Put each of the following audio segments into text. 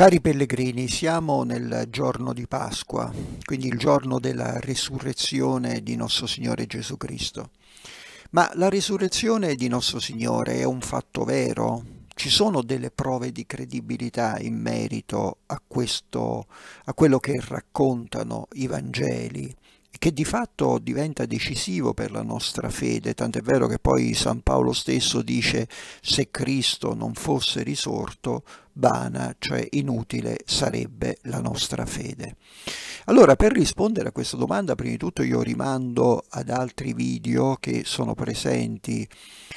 Cari pellegrini, siamo nel giorno di Pasqua, quindi il giorno della risurrezione di nostro Signore Gesù Cristo. Ma la risurrezione di nostro Signore è un fatto vero? Ci sono delle prove di credibilità in merito a, questo, a quello che raccontano i Vangeli, che di fatto diventa decisivo per la nostra fede, tant'è vero che poi San Paolo stesso dice se Cristo non fosse risorto vana, cioè inutile sarebbe la nostra fede. Allora, per rispondere a questa domanda, prima di tutto io rimando ad altri video che sono presenti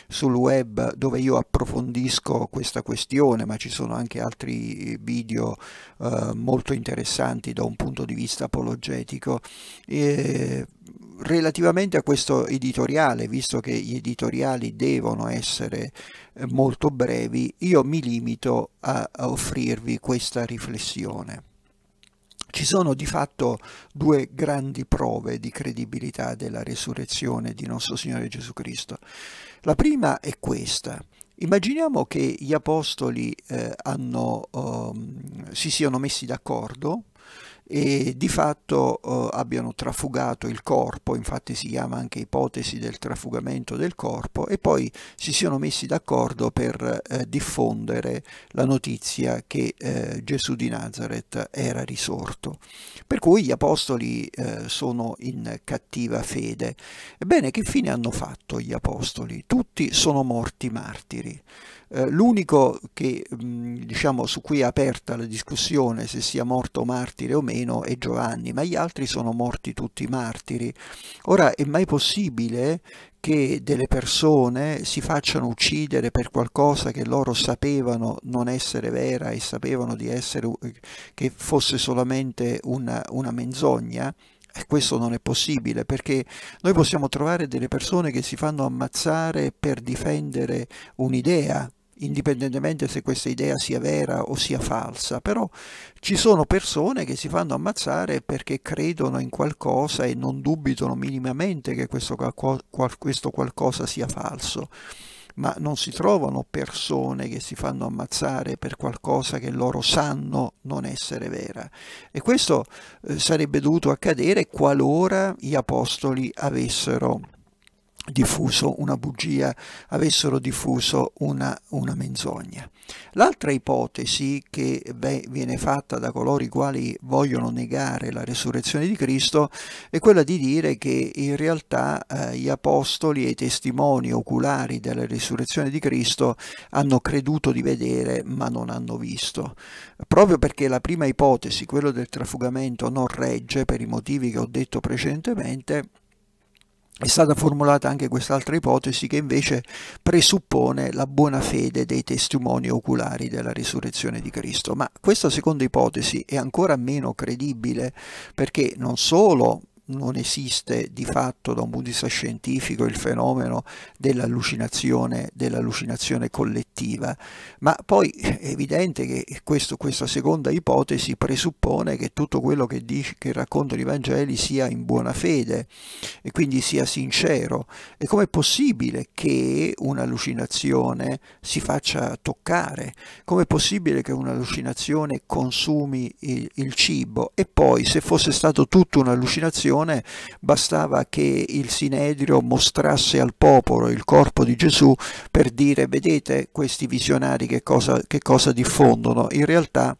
sul web dove io approfondisco questa questione, ma ci sono anche altri video eh, molto interessanti da un punto di vista apologetico. E relativamente a questo editoriale, visto che gli editoriali devono essere eh, molto brevi, io mi limito a, offrirvi questa riflessione. Ci sono di fatto due grandi prove di credibilità della resurrezione di nostro Signore Gesù Cristo. La prima è questa. Immaginiamo che gli apostoli eh, hanno, eh, si siano messi d'accordo e di fatto eh, abbiano trafugato il corpo, infatti si chiama anche ipotesi del trafugamento del corpo, e poi si siano messi d'accordo per eh, diffondere la notizia che eh, Gesù di Nazareth era risorto. Per cui gli apostoli eh, sono in cattiva fede. Ebbene, che fine hanno fatto gli apostoli? Tutti sono morti martiri. Eh, l'unico che, mm, diciamo, su cui è aperta la discussione se sia morto martire o meno è Giovanni, ma gli altri sono morti tutti martiri. Ora, è mai possibile che delle persone si facciano uccidere per qualcosa che loro sapevano non essere vera e sapevano essere, che fosse solamente una, una menzogna? Eh, questo non è possibile perché noi possiamo trovare delle persone che si fanno ammazzare per difendere un'idea, indipendentemente se questa idea sia vera o sia falsa, però ci sono persone che si fanno ammazzare perché credono in qualcosa e non dubitano minimamente che questo, questo qualcosa sia falso, ma non si trovano persone che si fanno ammazzare per qualcosa che loro sanno non essere vera. E questo eh, sarebbe dovuto accadere qualora gli apostoli avessero diffuso una bugia, avessero diffuso una, una menzogna. L'altra ipotesi che beh, viene fatta da coloro i quali vogliono negare la resurrezione di Cristo è quella di dire che in realtà eh, gli apostoli e i testimoni oculari della resurrezione di Cristo hanno creduto di vedere ma non hanno visto. Proprio perché la prima ipotesi, quella del trafugamento, non regge per i motivi che ho detto precedentemente, è stata formulata anche quest'altra ipotesi che invece presuppone la buona fede dei testimoni oculari della risurrezione di Cristo, ma questa seconda ipotesi è ancora meno credibile perché non solo non esiste di fatto da un punto di vista scientifico il fenomeno dell'allucinazione, dell collettiva, ma poi è evidente che questo, questa seconda ipotesi presuppone che tutto quello che, dice, che raccontano i Vangeli sia in buona fede e quindi sia sincero. E com'è possibile che un'allucinazione si faccia toccare? Com'è possibile che un'allucinazione consumi il, il cibo? E poi se fosse stato tutto un'allucinazione, resurrezione bastava che il Sinedrio mostrasse al popolo il corpo di Gesù per dire vedete questi visionari che cosa, che cosa diffondono. In realtà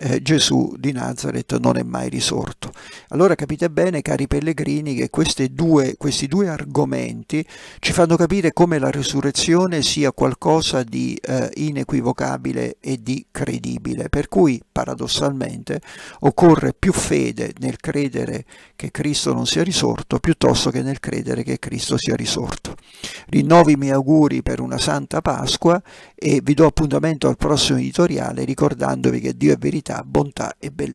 eh, Gesù di Nazareth non è mai risorto. Allora capite bene, cari pellegrini, che due, questi due argomenti ci fanno capire come la risurrezione sia qualcosa di eh, inequivocabile e di credibile, per cui paradossalmente occorre più fede nel credere che Cristo non sia risorto piuttosto che nel credere che Cristo sia risorto rinnovo i miei auguri per una santa Pasqua e vi do appuntamento al prossimo editoriale ricordandovi che Dio è verità, bontà e bellezza.